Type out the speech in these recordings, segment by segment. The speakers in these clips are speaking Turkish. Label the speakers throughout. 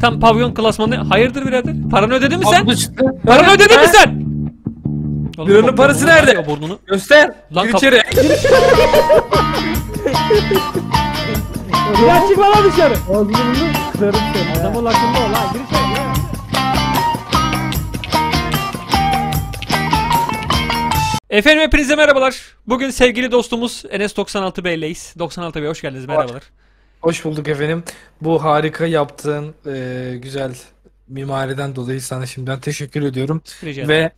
Speaker 1: Tam pavyon klasmanı. Hayırdır birader? Paranı ödedin mi sen? Paranı ödedin mi sen? Burnunun parası nerede? Burnunu. Göster. Lan içeri.
Speaker 2: Ya çıkma lan dışarı. Ağzını kırarım seni. Adamın
Speaker 1: hakkında ol lan. Gir içeri. Efendim hepinize merhabalar. Bugün sevgili dostumuz Enes 96B'leyiz. 96B hoş geldiniz merhabalar.
Speaker 2: Hoş bulduk efendim. Bu harika yaptığın e, güzel mimariden dolayı sana şimdiden teşekkür ediyorum. Rica ederim. Ve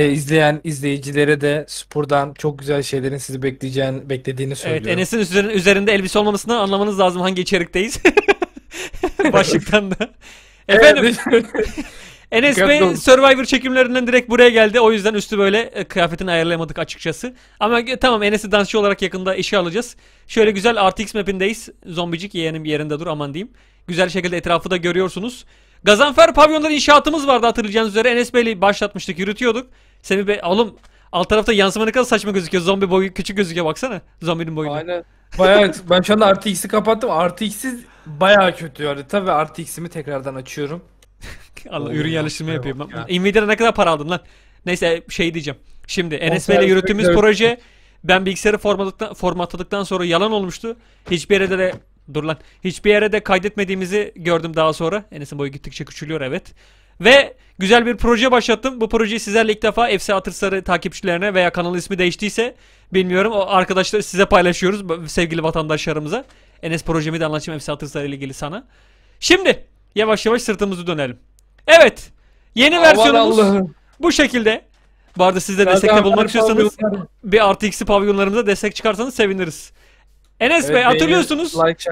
Speaker 2: e, izleyen izleyicilere de spordan çok güzel şeylerin sizi bekleyeceğini beklediğini Evet söylüyorum. Enes'in
Speaker 1: üzerin- üzerinde elbise olmamasını anlamanız lazım hangi içerikteyiz. Başlıktan da. Efendim Evet. Enes Bey Survivor çekimlerinden direkt buraya geldi. O yüzden üstü böyle e, kıyafetini ayarlayamadık açıkçası. Ama tamam Enes'i dansçı olarak yakında işe alacağız. Şöyle güzel RTX mapindeyiz. Zombicik yeğenim yerinde dur aman diyeyim. Güzel şekilde etrafı da görüyorsunuz. Gazanfer pavyonları inşaatımız vardı hatırlayacağınız üzere. Enes Bey'le başlatmıştık yürütüyorduk. Semih Bey oğlum alt tarafta yansıma ne kadar saçma gözüküyor. Zombi boyu küçük gözüküyor baksana. Zombinin boyu. Aynen. Bayağı ben şu anda RTX'i kapattım. RTX'i bayağı kötü yani. Tabii RTX'imi tekrardan açıyorum. Allah ürün yerleştirme yapıyorum. Ya. Nvidia'da ne kadar para aldım lan? Neyse şey diyeceğim. Şimdi Enes ile yürüttüğümüz proje ben bilgisayarı formatladıktan, formatladıktan sonra yalan olmuştu. Hiçbir yere de dur lan. Hiçbir yere de kaydetmediğimizi gördüm daha sonra. Enes'in boyu gittikçe küçülüyor evet. Ve güzel bir proje başlattım. Bu projeyi sizlerle ilk defa Efsa Atırsarı takipçilerine veya kanal ismi değiştiyse bilmiyorum. O arkadaşlar size paylaşıyoruz sevgili vatandaşlarımıza. Enes projemi de anlatacağım Efsa Atırsarı ile ilgili sana. Şimdi yavaş yavaş sırtımızı dönelim. Evet. Yeni Aman versiyonumuz Allah'ım. bu şekilde. Bu arada siz de destekte bulmak istiyorsanız bir artı x'i pavyonlarımıza destek çıkarsanız seviniriz. Enes Evet, Bey hatırlıyorsunuz. Like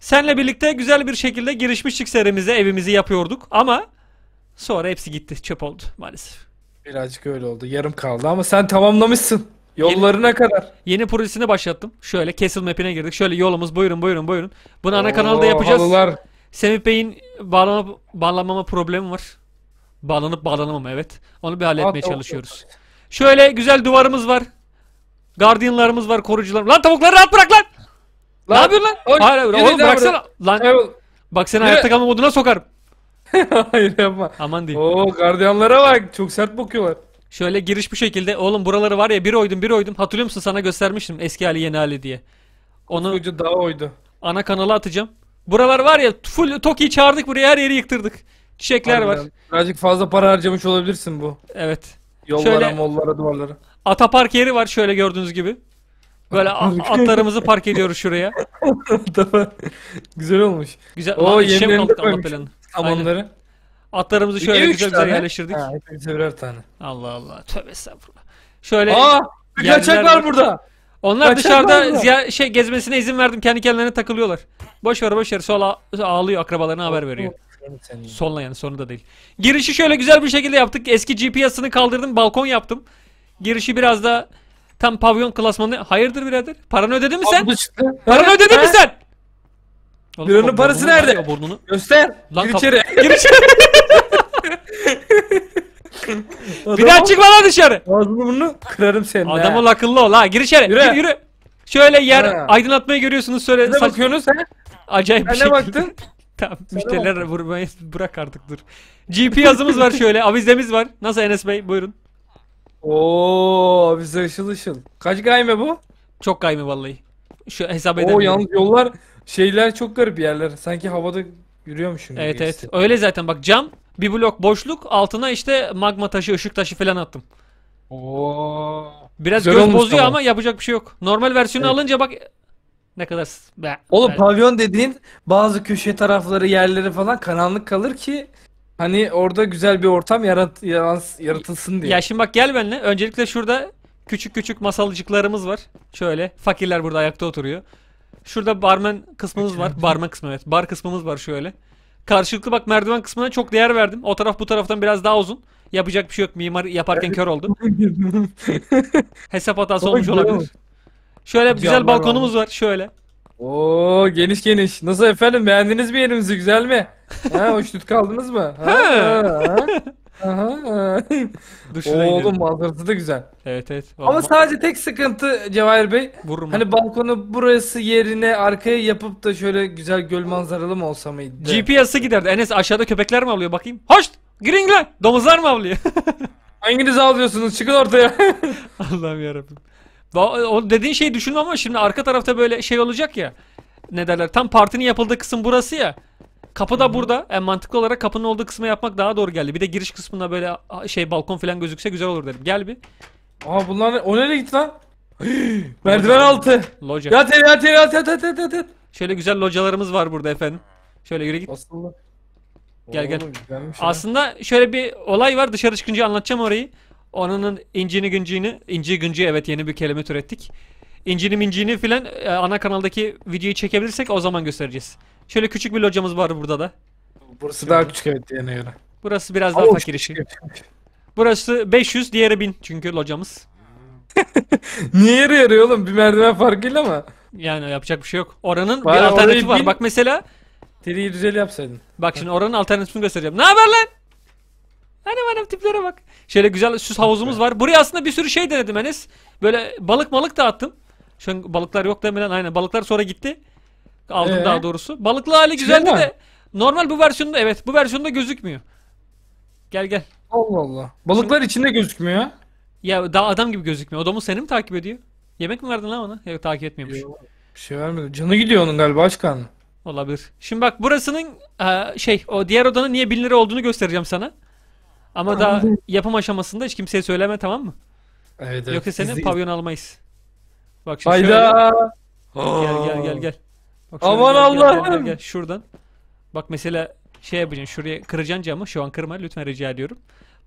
Speaker 1: Senle birlikte güzel bir şekilde girişmiştik serimize evimizi yapıyorduk ama sonra hepsi gitti çöp oldu maalesef. Birazcık öyle oldu. Yarım kaldı ama sen tamamlamışsın. Yollarına kadar. Yeni projesini başlattım. Şöyle Castle Map'ine girdik. Şöyle yolumuz buyurun buyurun buyurun. Bunu ana kanalda yapacağız. Halılar. Semih Bey'in bağlanıp bağlanmama problemi var. Bağlanıp bağlanamam evet. Onu bir halletmeye çalışıyoruz. Şöyle güzel duvarımız var. Guardianlarımız var, korucular. Lan tavukları rahat bırak lan! lan ne yapıyorsun lan? Oğlum, hayır, hayır oğlum bıraksana. Lan, bak seni hayatta kalma moduna sokarım. hayır yapma. Aman diyeyim. Oo gardiyanlara bak çok sert bakıyorlar. Şöyle giriş bu şekilde. Oğlum buraları var ya bir oydum bir oydum. Hatırlıyor musun sana göstermiştim eski hali yeni hali diye. Onu Ucu daha oydu. Ana kanala atacağım. Buralar var ya full Toki'yi çağırdık buraya her yeri yıktırdık. Çiçekler Aynen. var. Birazcık fazla para harcamış olabilirsin bu. Evet. Yollara, şöyle, mollara, duvarlara. Atapark yeri var şöyle gördüğünüz gibi. Böyle atlarımızı park ediyoruz şuraya. güzel olmuş. Güzel. O yeni kaldık Amanları. Atlarımızı şöyle Niye güzel güzel yerleştirdik. Ha, birer tane. Allah Allah. Tövbe estağfurullah. Şöyle Aa, bir kaçak var burada. Onlar Kaçak dışarıda var şey gezmesine izin verdim. Kendi kendilerine takılıyorlar. Boş ver boş ver. Sol ağlıyor akrabalarına haber veriyor. Senin. Sonla yani sonu da değil. Girişi şöyle güzel bir şekilde yaptık. Eski GPS'ını kaldırdım. Balkon yaptım. Girişi biraz da tam pavyon klasmanı. Hayırdır birader? Paranı ödedin mi sen? Abi bu Paranı ödedin mi sen? Oğlum, Biranın parası nerede? Burnunu. Göster. Lan Gir içeri. Gir içeri. Bir daha çıkma lan dışarı. Ağzını burnunu kırarım seni. Adam ol akıllı ol ha. Gir içeri. Yürü yürü. yürü. Şöyle yer Ha. aydınlatmayı görüyorsunuz. Şöyle Ne bakıyorsunuz sen? Acayip bir şey. ne baktın? Tamam müşteriler vurmayı bırak artık dur. GP yazımız var şöyle. Avizemiz var. Nasıl Enes Bey? Buyurun. Oo bize ışıl ışıl. Kaç gayme bu? Çok gayme vallahi. Şu hesap Oo yalnız yollar şeyler çok garip yerler. Sanki havada yürüyormuşum gibi. Evet evet. hissediyorum. Öyle zaten bak cam bir blok boşluk altına işte magma taşı, ışık taşı falan attım. Oo. Biraz Güzel göz bozuyor tamam. ama yapacak bir şey yok. Normal versiyonu Evet. alınca bak ne kadar s- be- Oğlum
Speaker 2: pavyon dediğin bazı köşe tarafları yerleri falan karanlık
Speaker 1: kalır ki hani orada güzel bir ortam yarat yarans- yaratılsın diye. Ya şimdi bak gel benimle. Öncelikle şurada küçük küçük masalcıklarımız var. Şöyle fakirler burada ayakta oturuyor. Şurada barmen kısmımız var. Barmen kısmı evet. Bar kısmımız var şöyle. Karşılıklı bak merdiven kısmına çok değer verdim. O taraf bu taraftan biraz daha uzun. Yapacak bir şey yok. Mimar yaparken kör oldum. Hesap hatası olmuş olabilir. Şöyle güzel balkonumuz
Speaker 2: var. Şöyle. Oo geniş geniş. Nasıl efendim beğendiniz mi yerimizi güzel mi? Ha hoşnut kaldınız mı? ha. ha. Aha. Oğlum gidelim. manzarası da güzel.
Speaker 1: Evet evet. Ama
Speaker 2: sadece tek sıkıntı Cevahir Bey. Vururum Hani balkonu
Speaker 1: burası yerine arkaya yapıp da şöyle güzel göl manzaralı mı olsa mıydı? GPS'e giderdi. Enes aşağıda köpekler mi alıyor bakayım? Hoş! Girin Domuzlar mı avlıyor? Hanginizi alıyorsunuz? Çıkın ortaya. Allah'ım yarabbim. O dediğin şeyi düşündüm ama şimdi arka tarafta böyle şey olacak ya. Ne derler? Tam partinin yapıldığı kısım burası ya. Kapı da burada. Yani e, mantıklı olarak kapının olduğu kısmı yapmak daha doğru geldi. Bir de giriş kısmında böyle şey balkon falan gözükse güzel olur dedim. Gel bir. Aa bunlar o nereye gitti lan? Merdiven altı. Loca. Yat yat yat yat yat yat yat Şöyle güzel localarımız var burada efendim. Şöyle yürü git. Aslında. Gel gel. Aslında şöyle bir olay var. Dışarı çıkınca anlatacağım orayı. Onun incini güncini, inci günci evet yeni bir kelime türettik. İncini mincini filan e, ana kanaldaki videoyu çekebilirsek o zaman göstereceğiz. Şöyle küçük bir locamız var burada da. Burası daha küçük
Speaker 2: evet diğerine göre.
Speaker 1: Burası biraz daha Ama fakir işi. Burası 500, diğeri 1000 çünkü locamız. Niye yarı yarıyor oğlum? Bir merdiven farkıyla mı? Yani yapacak bir şey yok. Oranın Bari bir alternatifi var. bin- Bak mesela, Deliği güzel yapsaydın. bak şimdi oranın alternatifini göstereceğim. Ne haber lan? Hani anam tiplere bak. Şöyle güzel süs havuzumuz var. Buraya aslında bir sürü şey denedim Enes. Böyle balık malık da attım. Şu an balıklar yok demeden mi Aynen balıklar sonra gitti. Aldım Ee? daha doğrusu. Balıklı hali güzeldi Çıkıyor de normal bu versiyonda evet bu versiyonda gözükmüyor. Gel gel. Allah Allah. Balıklar içinde gözükmüyor. Ya daha adam gibi gözükmüyor. Adamı seni mi takip ediyor? Yemek mi verdin lan ona? Yok takip etmiyormuş. Yok, Bir şey vermedi.
Speaker 2: Canı gidiyor onun galiba aç karnı.
Speaker 1: Olabilir. Şimdi bak burasının e, şey o diğer odanın niye 1000 lira olduğunu göstereceğim sana. Ama daha yapım aşamasında hiç kimseye söyleme tamam mı? Evet, evet. Yoksa senin Bizi- pavyon almayız. Bak şimdi şöyle. Gel gel gel gel. Bak Aman gel, Allah'ım. Şuradan. Bak mesela şey yapacaksın şuraya kıracaksın camı. Şu an kırma lütfen rica ediyorum.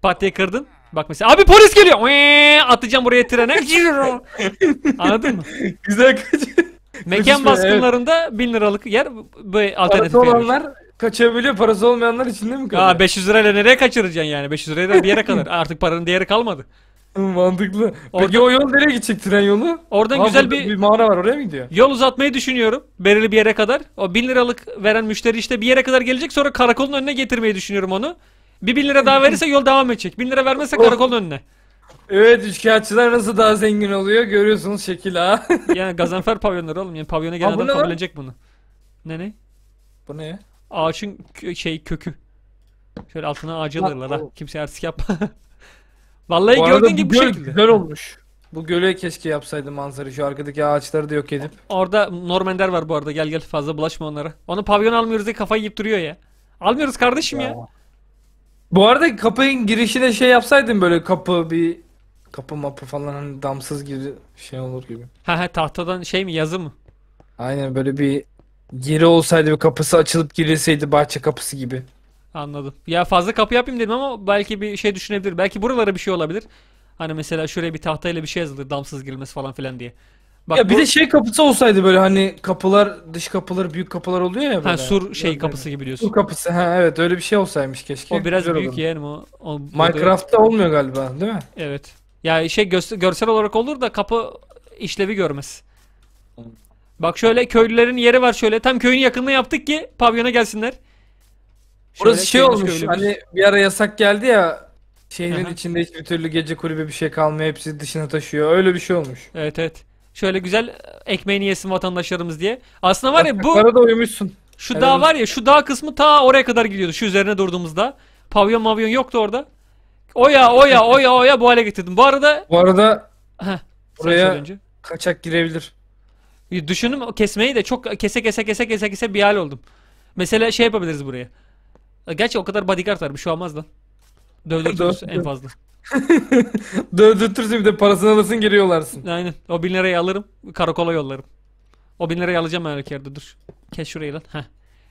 Speaker 1: Pat kırdın. Bak mesela abi polis geliyor. Oee, atacağım buraya trene. Anladın mı? Güzel kaçıyor. Mekan baskınlarında bin liralık yer böyle Parası alternatif olanlar verilmiş. kaçabiliyor. Parası olmayanlar içinde mi kalıyor? Aa 500 lirayla nereye kaçıracaksın yani? 500 lirayla bir yere kalır. Artık paranın değeri kalmadı. Mantıklı. Peki Orada- o yol nereye gidecek tren yolu? Oradan Aa, güzel bir bir mağara var oraya mı gidiyor? yol uzatmayı düşünüyorum. Belirli bir yere kadar. O 1000 liralık veren müşteri işte bir yere kadar gelecek sonra karakolun önüne getirmeyi düşünüyorum onu. Bir 1000 lira daha verirse yol devam edecek. 1000 lira vermezse oh. karakolun önüne. Evet üçkağıtçılar nasıl daha zengin oluyor görüyorsunuz şekil ha. Yani Gazanfer pavyonları oğlum. Yani pavyona gelen Aa, adam ne bunu. Ne ne? Bu ne? Ağaçın kö- şey kökü. Şöyle altına ağacı alırlar ha. oğlum. Kimse artık yapma. Vallahi Bu gördüğün gibi bu göl şekilde.
Speaker 2: güzel olmuş. Bu gölü keşke yapsaydım manzarayı. Şu arkadaki ağaçları da yok edip. Orada
Speaker 1: Normander var bu arada gel gel fazla bulaşma onlara. Onu pavyon almıyoruz diye kafayı yiyip duruyor ya. Almıyoruz kardeşim ya.
Speaker 2: Bu arada kapının girişine şey yapsaydım böyle kapı bir kapı mapı falan hani damsız gibi şey olur gibi.
Speaker 1: Ha ha tahtadan şey mi yazı mı?
Speaker 2: Aynen böyle bir geri olsaydı bir kapısı açılıp girilseydi bahçe kapısı gibi.
Speaker 1: Anladım. Ya fazla kapı yapayım dedim ama belki bir şey düşünebilir. Belki buralara bir şey olabilir. Hani mesela şuraya bir tahtayla bir şey yazılır. Damsız girilmesi falan filan diye. Bak, ya bir bu... de şey kapısı olsaydı böyle hani kapılar dış kapılar büyük kapılar oluyor ya böyle. Ha sur şey yani, kapısı gibi diyorsun. Sur kapısı ha evet
Speaker 2: öyle bir şey olsaymış keşke. O biraz Güzel büyük yani o. o Minecraft'ta orada... olmuyor galiba değil mi?
Speaker 1: Evet. Ya yani şey görsel olarak olur da kapı işlevi görmez. Bak şöyle köylülerin yeri var şöyle. Tam köyün yakınına yaptık ki pavyona gelsinler.
Speaker 2: Şöyle Orası şey olmuş hani
Speaker 1: bir ara yasak geldi ya şehrin Aha. içinde hiçbir türlü gece kulübü bir
Speaker 2: şey kalmıyor hepsi dışına taşıyor öyle bir şey olmuş.
Speaker 1: Evet evet. Şöyle güzel ekmeğini yesin vatandaşlarımız diye. Aslında var ya bu Para da uyumuşsun. şu dağ var ya şu dağ kısmı ta oraya kadar gidiyordu şu üzerine durduğumuzda. Pavyon mavyon yoktu orada. Oya oya oya oya bu hale getirdim. Bu arada Bu arada Heh, Buraya- önce. kaçak girebilir. Düşündüm kesmeyi de çok kese kese kese kese kese bir hal oldum. Mesela şey yapabiliriz buraya. Gerçi o kadar bodyguard var bir şey olmaz lan. Dövdürtürüz en fazla. Dövdürtürsün bir de parasını alasın geri yollarsın. Aynen. O bin lirayı alırım karakola yollarım. O bin lirayı alacağım ben yerde dur. Kes şurayı lan. Heh.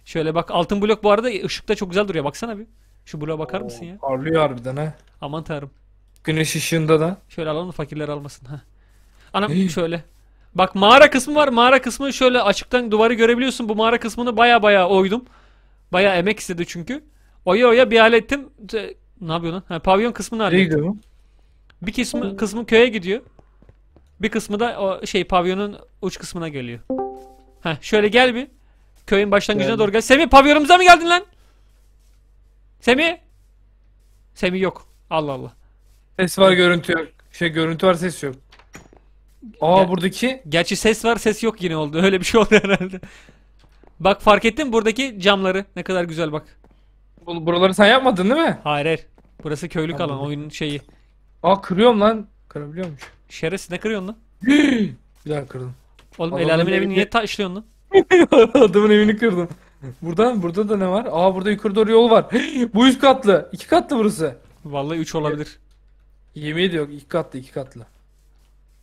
Speaker 1: Şöyle bak altın blok bu arada ışıkta çok güzel duruyor baksana bir. Şu bloğa bakar Oo, mısın ya? Parlıyor harbiden ha. Aman tanrım. Güneş ışığında da. Şöyle alalım fakirler almasın ha. Anam Hii. şöyle. Bak mağara kısmı var. Mağara kısmı şöyle açıktan duvarı görebiliyorsun. Bu mağara kısmını baya baya oydum. Bayağı emek istedi çünkü. Oya oya bir hallettim. Ne yapıyor lan? Ha, pavyon kısmını hallettim. Neydi Bir kısmı, kısmı köye gidiyor. Bir kısmı da o şey pavyonun uç kısmına geliyor. Ha şöyle gel bir. Köyün başlangıcına Geldim. doğru gel. Semih pavyonumuza mı geldin lan? Semih? Semih yok. Allah Allah. Ses var görüntü yok. Şey görüntü var ses yok. Aa Gel- buradaki Gerçi ses var ses yok yine oldu. Öyle bir şey oldu herhalde. Bak fark ettin buradaki camları? Ne kadar güzel bak. Buraları sen yapmadın değil mi? Hayır hayır. Burası köylük alan oyunun şeyi. Aa kırıyorum lan. Kırabiliyormuş. Şerefsiz ne kırıyorsun lan? Bir daha kırdım. Oğlum el alemin evini niye taşlıyorsun lan?
Speaker 2: Adamın evini kırdım. Buradan burada da ne var? Aa burada yukarı doğru yol
Speaker 1: var. Bu üç katlı. iki katlı burası. Vallahi üç olabilir. Yemeği de yok. iki katlı iki katlı.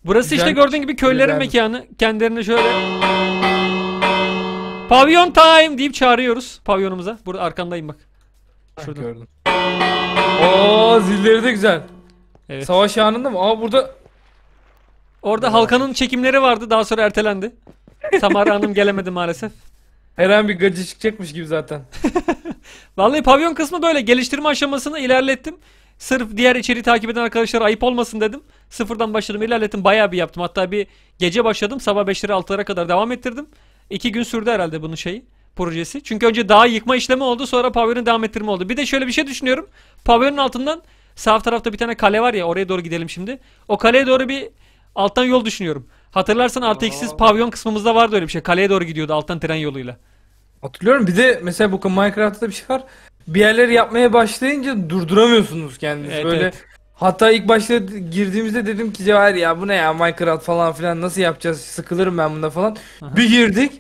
Speaker 1: Burası işte gördüğün gibi şey. köylerin güzelmiş. mekanı. Kendilerine şöyle Pavyon time deyip çağırıyoruz pavyonumuza. Burada arkandayım bak. Şurada. Gördüm. Aa zilleri de güzel. Evet. Savaş anında mı? Aa burada Orada halkanın çekimleri vardı. Daha sonra ertelendi. Samara Hanım gelemedi maalesef. her an bir gacı çıkacakmış gibi zaten. Vallahi pavyon kısmı böyle. Geliştirme aşamasını ilerlettim. Sırf diğer içeriği takip eden arkadaşlar ayıp olmasın dedim. Sıfırdan başladım ilerlettim. Bayağı bir yaptım. Hatta bir gece başladım. Sabah 5'lere 6'lara kadar devam ettirdim. İki gün sürdü herhalde bunun şeyi projesi. Çünkü önce dağı yıkma işlemi oldu sonra Power'ın devam ettirme oldu. Bir de şöyle bir şey düşünüyorum. Power'ın altından sağ tarafta bir tane kale var ya oraya doğru gidelim şimdi. O kaleye doğru bir alttan yol düşünüyorum. Hatırlarsan RTX'siz pavyon kısmımızda vardı öyle bir şey. Kaleye doğru gidiyordu alttan tren yoluyla. Hatırlıyorum bir de mesela bu Minecraft'ta bir şey var. Bir yerleri yapmaya başlayınca durduramıyorsunuz kendinizi. Evet, böyle evet. Hatta ilk başta
Speaker 2: girdiğimizde dedim ki Cevher ya bu ne ya Minecraft falan filan nasıl yapacağız sıkılırım ben bunda falan. Aha. Bir girdik.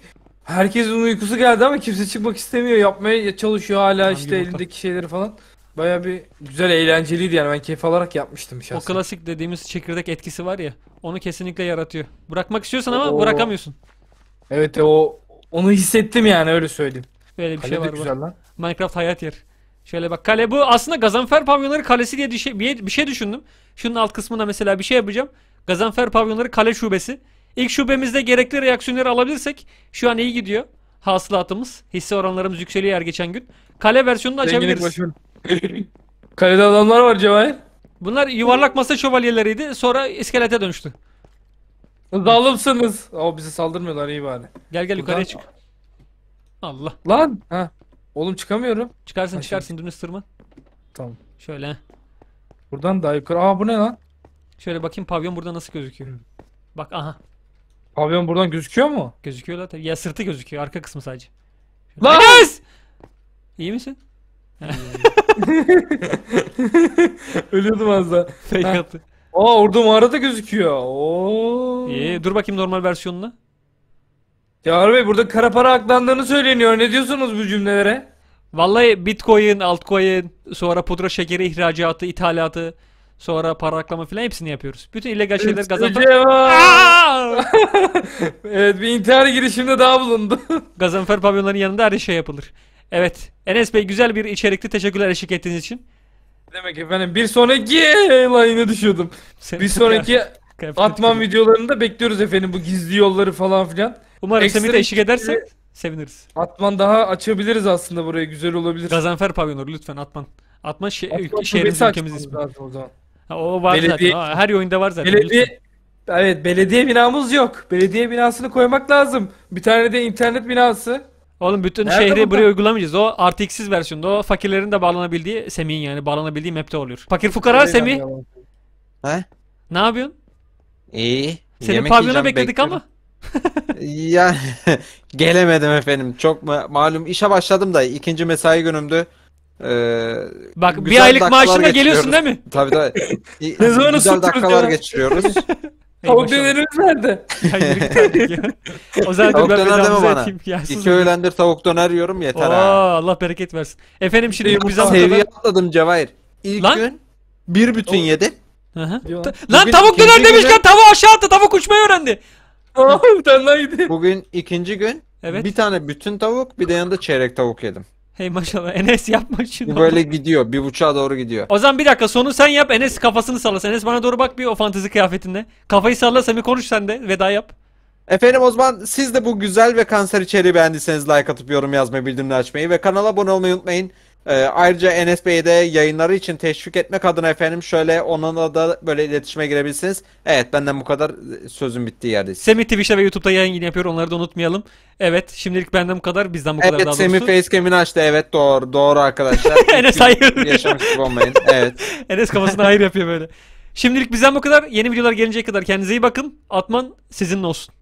Speaker 2: Herkesin uykusu geldi ama kimse çıkmak istemiyor. Yapmaya çalışıyor hala Hangi işte bakalım.
Speaker 1: elindeki şeyleri falan. Baya bir güzel eğlenceliydi yani ben keyif alarak yapmıştım şahsen. O klasik dediğimiz çekirdek etkisi var ya onu kesinlikle yaratıyor. Bırakmak istiyorsan ama Oo. bırakamıyorsun.
Speaker 2: Evet o onu hissettim yani öyle söyleyeyim. Böyle bir Kale şey var. Güzel lan.
Speaker 1: Minecraft hayat yer. Şöyle bak kale bu aslında Gazanfer Pavyonları Kalesi diye bir şey, düşündüm. Şunun alt kısmına mesela bir şey yapacağım. Gazanfer Pavyonları Kale Şubesi. İlk şubemizde gerekli reaksiyonları alabilirsek şu an iyi gidiyor. Hasılatımız, hisse oranlarımız yükseliyor her geçen gün. Kale versiyonunu da açabiliriz. Kalede adamlar var Cevahir. Bunlar yuvarlak masa şövalyeleriydi. Sonra iskelete dönüştü. Zalımsınız. O bize saldırmıyorlar iyi bari. Gel gel Buradan... yukarıya çık. Allah. Lan. Ha. Oğlum çıkamıyorum. Çıkarsın Ay, çıkarsın dümdüz tırman. Tamam. Şöyle. Buradan daha yukarı. Aa bu ne lan? Şöyle bakayım pavyon burada nasıl gözüküyor. Bak aha Pavyon buradan gözüküyor mu? gözüküyor lan Ya sırtı gözüküyor arka kısmı sadece. Şöyle- Lan! Enes! İyi misin? Ölüyordum az daha. Fake Ha. attı. Aa orada mağarada gözüküyor. Oo. İyi dur bakayım normal versiyonuna. Yavru Bey burada kara para aklandığını söyleniyor. Ne diyorsunuz bu cümlelere? Vallahi bitcoin, altcoin, sonra pudra şekeri ihracatı, ithalatı, sonra para aklama filan hepsini yapıyoruz. Bütün illegal şeyler Gazanfer... evet bir intihar girişimde daha bulundu. Gazanfer pavyonların yanında her şey yapılır. Evet. Enes Bey güzel bir içerikti. Teşekkürler eşlik ettiğiniz için. Demek efendim bir sonraki lan düşüyordum. Senin bir sonraki
Speaker 2: Atman videolarını da bekliyoruz efendim bu gizli yolları falan filan. Umarım Ekstra Semih de eşlik ederse
Speaker 1: seviniriz. Atman daha açabiliriz aslında buraya güzel olabilir. Gazenfer pavyonu lütfen Atman. Atman, şe- Atman ülke- şehrimiz ülkemiz ismi. lazım o zaman. Ha, o var Belediye- zaten. Ha, her oyunda var zaten. lütfen. Belediye Evet belediye binamız yok. Belediye binasını koymak lazım. Bir tane de internet binası. Oğlum bütün Nerede şehri buraya uygulamayacağız. O RTX'siz versiyonda. O fakirlerin de bağlanabildiği Semih'in yani bağlanabildiği map'te oluyor. Fakir fukara Semih. He? Ne yapıyorsun? İyi. Senin Yemek pavyona bekledik bekliyorum. ama yani gelemedim efendim. Çok ma malum işe başladım da ikinci mesai günümdü. Ee, Bak bir aylık maaşına geliyorsun değil mi? Tabii tabii. ne zaman güzel dakikalar geçiriyoruz. Tavuk dönerimiz nerede? o zaten tavuk döner deme bana. İki öğlendir tavuk döner yiyorum yeter Oo, ha. Allah bereket versin. Efendim şimdi biz Seviye atladım Cevahir. İlk Lan? gün bir bütün yedi. Hı -hı. Lan tavuk döner demişken tavuğu aşağı attı. Tavuk uçmayı öğrendi. Aa Bugün ikinci gün Evet. bir tane bütün tavuk bir de yanında çeyrek tavuk yedim. Hey maşallah Enes yapma şunu. Bu böyle gidiyor. Bir uçağa doğru gidiyor. O zaman bir dakika sonu sen yap Enes kafasını sallasın. Enes bana doğru bak bir o fantezi kıyafetinde. Kafayı salla Sami konuş sen de veda yap. Efendim o zaman siz de bu güzel ve kanser içeriği beğendiyseniz like atıp yorum yazmayı, bildirimleri açmayı ve kanala abone olmayı unutmayın. E, ayrıca Enes Bey'i de yayınları için teşvik etmek adına efendim şöyle onunla da böyle iletişime girebilirsiniz. Evet benden bu kadar sözüm bittiği yerde. Semih Twitch'te ve YouTube'da yayın yapıyor onları da unutmayalım. Evet şimdilik benden bu kadar bizden bu kadar evet, daha doğrusu. Evet Semih Facecam'ini açtı evet doğru doğru arkadaşlar. Enes hayır. Yaşamış olmayın evet. Enes kafasına hayır yapıyor böyle. Şimdilik bizden bu kadar. Yeni videolar gelinceye kadar kendinize iyi bakın. Atman sizinle olsun.